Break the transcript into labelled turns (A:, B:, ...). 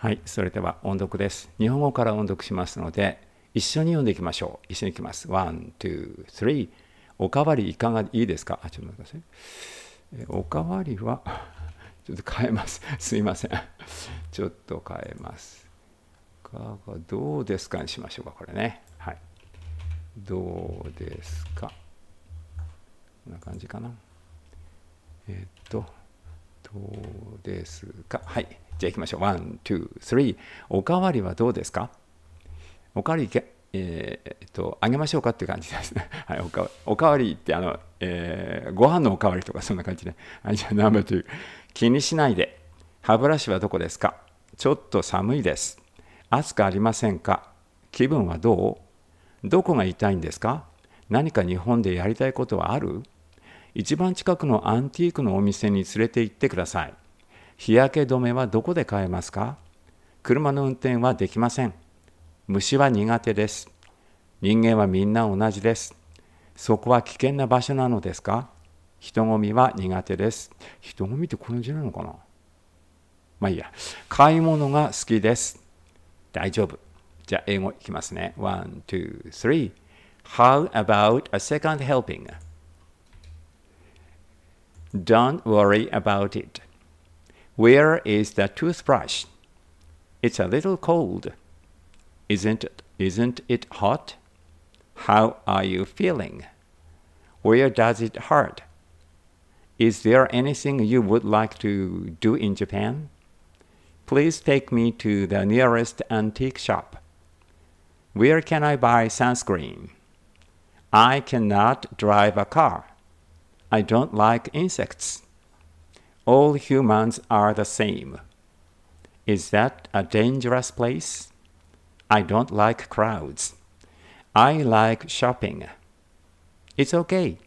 A: はい、それでは音読です。日本語から音読しますので、一緒に読んでいきましょう。一緒にいきます。ワン、ツー、スリー。おかわりいかがいいですかあ、ちょっと待ってください。おかわりは、ちょっと変えます。すいません。ちょっと変えます。かどうですかにしましょうか、これね。はい。どうですかこんな感じかな。えー、っと。どうですかはい。じゃあ行きましょう。ワン、ツー、スリー。おかわりはどうですかおかわりけ、えー、っと、あげましょうかっていう感じですね。はい、おかおかわりって、あの、えー、ご飯のおかわりとかそんな感じで、ね。じゃあナンバー2。気にしないで。歯ブラシはどこですかちょっと寒いです。暑くありませんか気分はどうどこが痛いんですか何か日本でやりたいことはある一番近くのアンティークのお店に連れて行ってください。日焼け止めはどこで買えますか車の運転はできません。虫は苦手です。人間はみんな同じです。そこは危険な場所なのですか人混みは苦手です。人混みってこの字なのかなまあいいや。買い物が好きです。大丈夫。じゃあ英語いきますね。One, two, three. How about a second helping? Don't worry about it. Where is the toothbrush? It's a little cold. Isn't it, isn't it hot? How are you feeling? Where does it hurt? Is there anything you would like to do in Japan? Please take me to the nearest antique shop. Where can I buy sunscreen? I cannot drive a car. I don't like insects. All humans are the same. Is that a dangerous place? I don't like crowds. I like shopping. It's okay.